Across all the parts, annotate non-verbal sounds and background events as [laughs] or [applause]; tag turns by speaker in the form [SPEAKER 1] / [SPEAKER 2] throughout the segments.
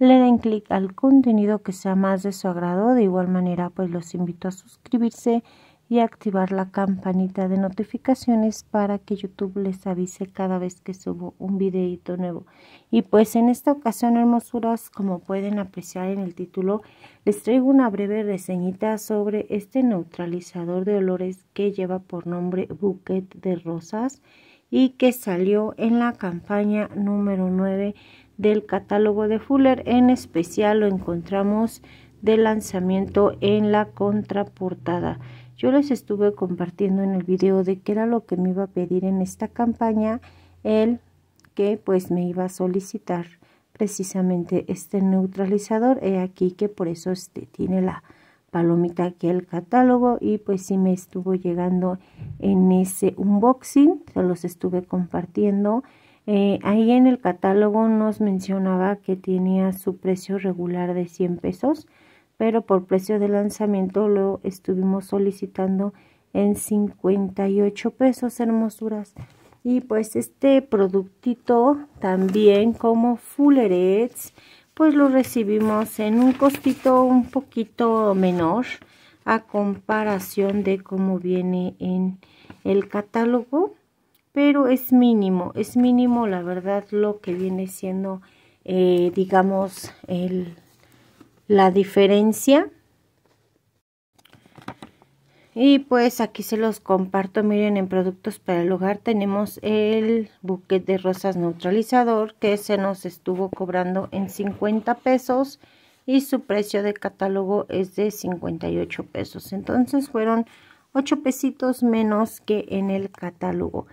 [SPEAKER 1] le den clic al contenido que sea más de su agrado. De igual manera, pues los invito a suscribirse y a activar la campanita de notificaciones para que YouTube les avise cada vez que subo un videito nuevo. Y pues en esta ocasión, hermosuras, como pueden apreciar en el título, les traigo una breve reseñita sobre este neutralizador de olores que lleva por nombre Bouquet de Rosas y que salió en la campaña número 9 del catálogo de Fuller. En especial lo encontramos de lanzamiento en la contraportada. Yo les estuve compartiendo en el video de qué era lo que me iba a pedir en esta campaña, el que pues me iba a solicitar precisamente este neutralizador. He aquí que por eso este tiene la palomita aquí el catálogo y pues sí me estuvo llegando en ese unboxing, se los estuve compartiendo. Eh, ahí en el catálogo nos mencionaba que tenía su precio regular de 100 pesos, pero por precio de lanzamiento lo estuvimos solicitando en 58 pesos, hermosuras. Y pues este productito también como Fullerets pues lo recibimos en un costito un poquito menor a comparación de cómo viene en el catálogo pero es mínimo es mínimo la verdad lo que viene siendo eh, digamos el, la diferencia y pues aquí se los comparto, miren, en productos para el hogar tenemos el buquete de rosas neutralizador que se nos estuvo cobrando en 50 pesos y su precio de catálogo es de 58 pesos. Entonces fueron 8 pesitos menos que en el catálogo.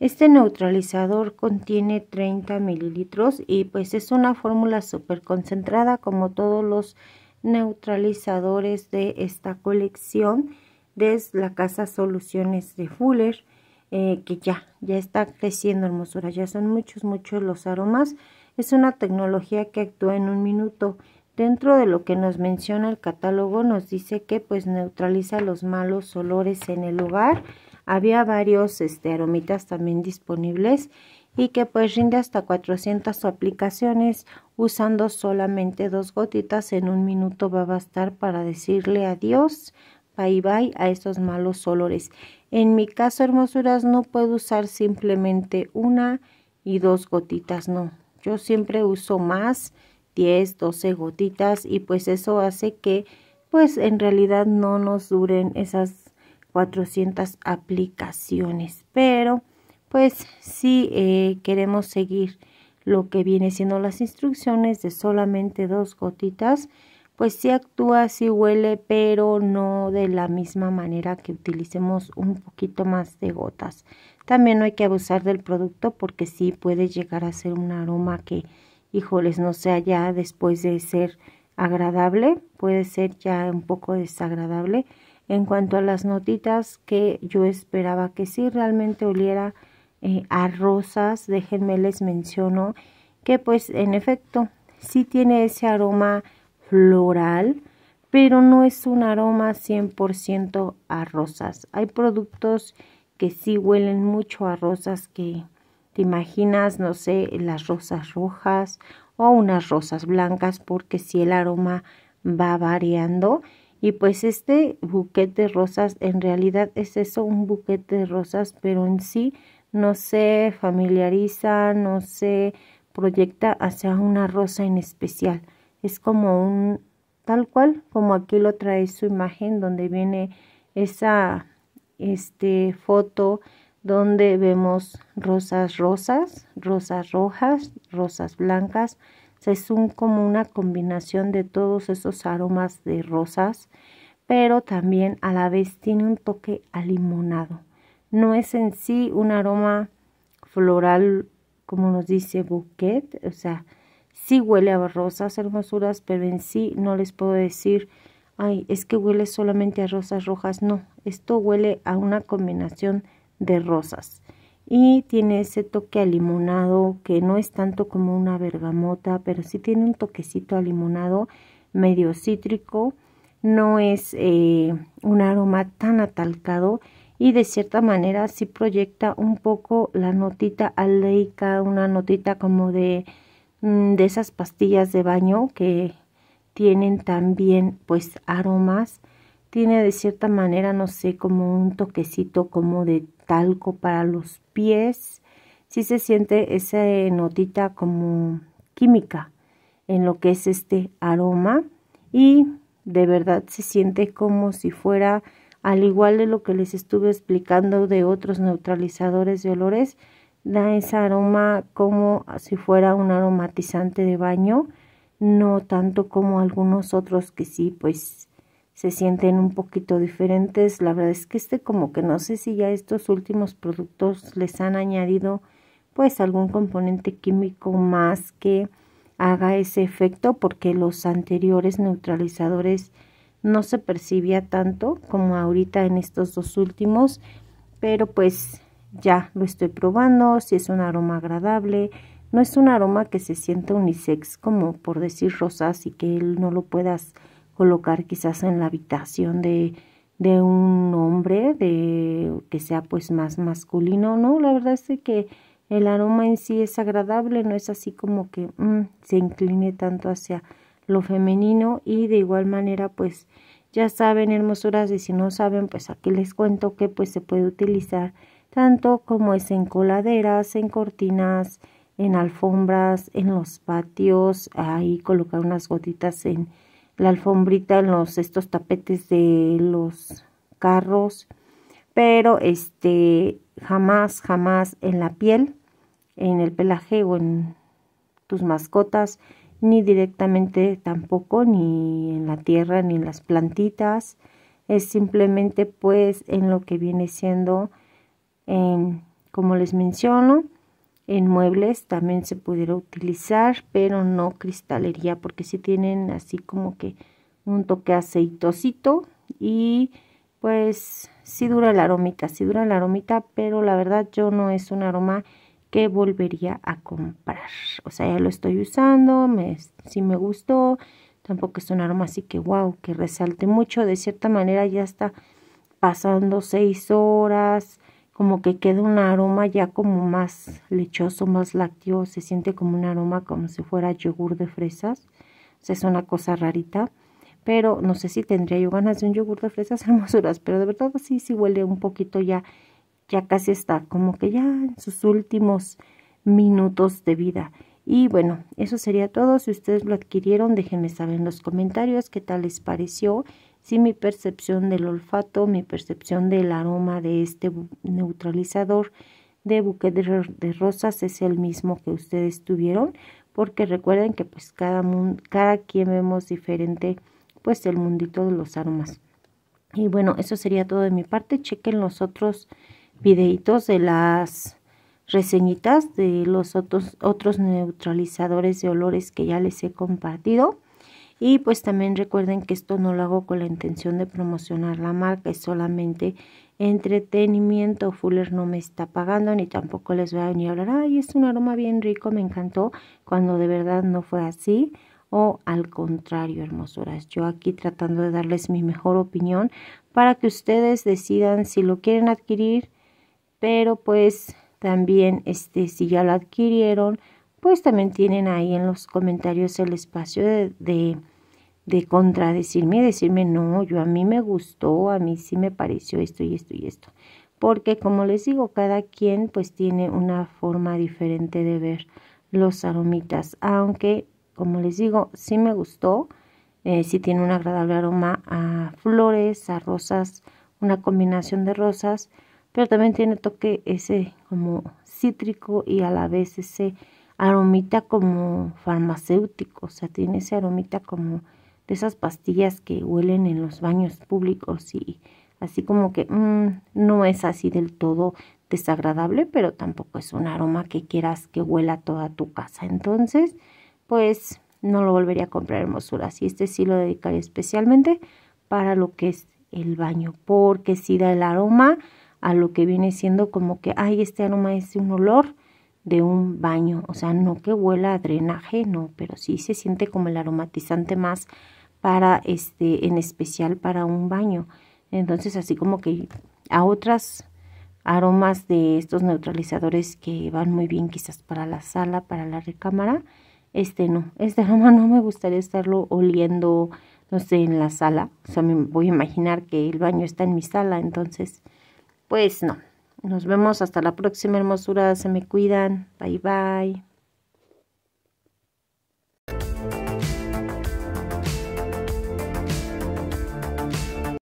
[SPEAKER 1] Este neutralizador contiene 30 mililitros y pues es una fórmula súper concentrada como todos los neutralizadores de esta colección desde la casa Soluciones de Fuller, eh, que ya, ya está creciendo hermosura, ya son muchos, muchos los aromas. Es una tecnología que actúa en un minuto. Dentro de lo que nos menciona el catálogo nos dice que pues neutraliza los malos olores en el hogar. Había varios este, aromitas también disponibles y que pues rinde hasta 400 aplicaciones usando solamente dos gotitas en un minuto va a bastar para decirle adiós bye bye a estos malos olores. En mi caso, hermosuras, no puedo usar simplemente una y dos gotitas, no. Yo siempre uso más, 10, 12 gotitas y pues eso hace que pues en realidad no nos duren esas 400 aplicaciones. Pero pues si eh, queremos seguir lo que viene siendo las instrucciones de solamente dos gotitas, pues sí actúa, sí huele, pero no de la misma manera que utilicemos un poquito más de gotas. También no hay que abusar del producto porque sí puede llegar a ser un aroma que, híjoles, no sea ya después de ser agradable, puede ser ya un poco desagradable. En cuanto a las notitas que yo esperaba que sí realmente oliera eh, a rosas, déjenme les menciono que pues en efecto sí tiene ese aroma floral, pero no es un aroma 100% a rosas. Hay productos que sí huelen mucho a rosas que te imaginas, no sé, las rosas rojas o unas rosas blancas porque si el aroma va variando y pues este buquete de rosas en realidad es eso, un buquete de rosas, pero en sí no se familiariza, no se proyecta hacia una rosa en especial es como un tal cual como aquí lo trae su imagen donde viene esa este foto donde vemos rosas rosas, rosas rojas, rosas blancas. es un, como una combinación de todos esos aromas de rosas, pero también a la vez tiene un toque alimonado. No es en sí un aroma floral, como nos dice bouquet, o sea, Sí huele a rosas, hermosuras, pero en sí no les puedo decir, ay, es que huele solamente a rosas rojas. No, esto huele a una combinación de rosas. Y tiene ese toque a limonado que no es tanto como una bergamota, pero sí tiene un toquecito a limonado medio cítrico. No es eh, un aroma tan atalcado y de cierta manera sí proyecta un poco la notita aleica, una notita como de Mm, de esas pastillas de baño que tienen también pues aromas tiene de cierta manera no sé como un toquecito como de talco para los pies si se siente esa notita como química en lo que es este aroma y de verdad se siente como si fuera al igual de lo que les estuve explicando de otros neutralizadores de olores da ese aroma como si fuera un aromatizante de baño, no tanto como algunos otros que sí, pues se sienten un poquito diferentes. La verdad es que este como que no sé si ya estos últimos productos les han añadido pues algún componente químico más que haga ese efecto porque los anteriores neutralizadores no se percibía tanto como ahorita en estos dos últimos pero pues ya lo estoy probando, si es un aroma agradable. No es un aroma que se sienta unisex, como por decir rosas, y que él no lo puedas colocar quizás en la habitación de, de un hombre, de que sea pues más masculino, ¿no? La verdad es que el aroma en sí es agradable, no es así como que mm, se incline tanto hacia lo femenino y de igual manera pues ya saben hermosuras y si no saben pues aquí les cuento que pues se puede utilizar tanto como es en coladeras, en cortinas, en alfombras, en los patios, ahí colocar unas gotitas en la alfombrita, en los estos tapetes de los carros, pero este jamás, jamás en la piel, en el pelaje o en tus mascotas, ni directamente tampoco, ni en la tierra, ni en las plantitas, es simplemente pues en lo que viene siendo como les menciono, en muebles también se pudiera utilizar, pero no cristalería, porque si tienen así como que un toque aceitosito y pues si dura la aromita, sí dura la aromita, pero la verdad yo no es un aroma que volvería a comprar. O sea, ya lo estoy usando, me, si me gustó, tampoco es un aroma así que wow, que resalte mucho. De cierta manera ya está pasando seis horas, como que queda un aroma ya como más lechoso, más lácteo, se siente como un aroma como si fuera yogur de fresas, o sea, es una cosa rarita, pero no sé si tendría yo ganas de un yogur de fresas [laughs] hermosuras, pero de verdad sí, sí huele un poquito ya, ya casi está, como que ya en sus últimos minutos de vida. Y bueno, eso sería todo. Si ustedes lo adquirieron, déjenme saber en los comentarios qué tal les pareció. Si mi percepción del olfato, mi percepción del aroma de este neutralizador de buquet de, rosas es el mismo que ustedes tuvieron, porque recuerden que pues cada, cada quien vemos diferente pues el mundito de los aromas. Y bueno, eso sería todo de mi parte. Chequen los otros videitos de las reseñitas de los otros, otros neutralizadores de olores que ya les he compartido. Y pues también recuerden que esto no lo hago con la intención de promocionar la marca, es solamente entretenimiento. Fuller no me está pagando ni tampoco les voy a venir a hablar, ay, es un aroma bien rico, me encantó, cuando de verdad no fue así. O al contrario, hermosuras, yo aquí tratando de darles mi mejor opinión para que ustedes decidan si lo quieren adquirir, pero pues también este si ya lo adquirieron, pues también tienen ahí en los comentarios el espacio de de contradecirme y decirme, no, yo a mí me gustó, a mí sí me pareció esto y esto y esto. Porque como les digo, cada quien pues tiene una forma diferente de ver los aromitas. Aunque, como les digo, sí me gustó, eh, sí tiene un agradable aroma a flores, a rosas, una combinación de rosas, pero también tiene toque ese como cítrico y a la vez ese aromita como farmacéutico, o sea, tiene ese aromita como de esas pastillas que huelen en los baños públicos y así como que mm, no es así del todo desagradable, pero tampoco es un aroma que quieras que huela toda tu casa. Entonces, pues no lo volvería a comprar hermosura y este sí lo dedicaría especialmente para lo que es el baño, porque si da el aroma a lo que viene siendo como que, ay, este aroma es un olor de un baño, o sea, no que huela a drenaje, no, pero sí se siente como el aromatizante más para este, en especial para un baño. Entonces, así como que a otras aromas de estos neutralizadores que van muy bien quizás para la sala, para la recámara, este no, este [laughs] aroma no me gustaría estarlo oliendo, no sé, en la sala. O sea, me voy a imaginar que el baño está en mi sala, entonces, pues no. Nos vemos hasta la próxima hermosura. Se me cuidan. Bye bye.